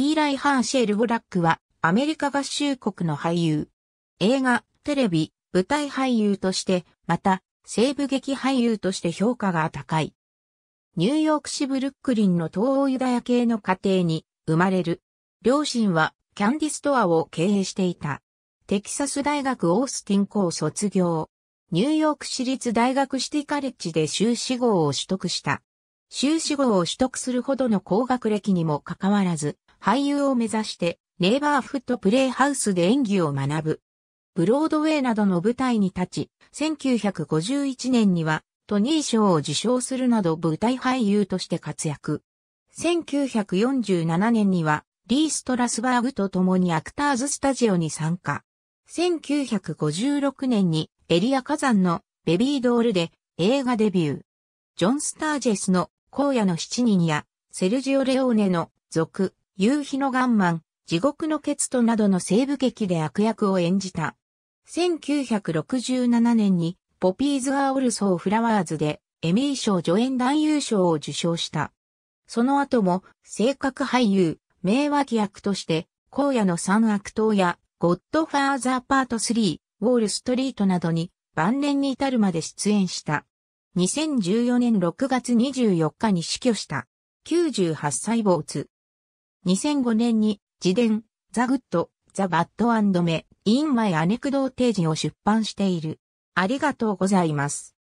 イーライ・ハーシェル・ブラックはアメリカ合衆国の俳優。映画、テレビ、舞台俳優として、また、西部劇俳優として評価が高い。ニューヨーク市ブルックリンの東欧ユダヤ系の家庭に生まれる。両親はキャンディストアを経営していた。テキサス大学オースティン校卒業。ニューヨーク市立大学シティカレッジで修士号を取得した。修士号を取得するほどの高学歴にもかかわらず、俳優を目指して、ネイバーフットプレイハウスで演技を学ぶ。ブロードウェイなどの舞台に立ち、1951年にはトニー賞を受賞するなど舞台俳優として活躍。1947年にはリー・ストラスバーグと共にアクターズスタジオに参加。1956年にエリア火山のベビードールで映画デビュー。ジョン・スタージェスの荒野の七人やセルジオ・レオーネの族、夕日のガンマン、地獄のケツトなどの西部劇で悪役を演じた。1967年に、ポピーズ・アー・オルソー・フラワーズで、エミー賞助演男優賞を受賞した。その後も、性格俳優、名脇役として、荒野の三悪党や、ゴッドファーザーパート3、ウォールストリートなどに、晩年に至るまで出演した。2014年6月24日に死去した。98歳坊主。2005年に自伝、ザ・グッド、ザ・バッド・アンド・メ、イン・マイ・アネクドーテージを出版している。ありがとうございます。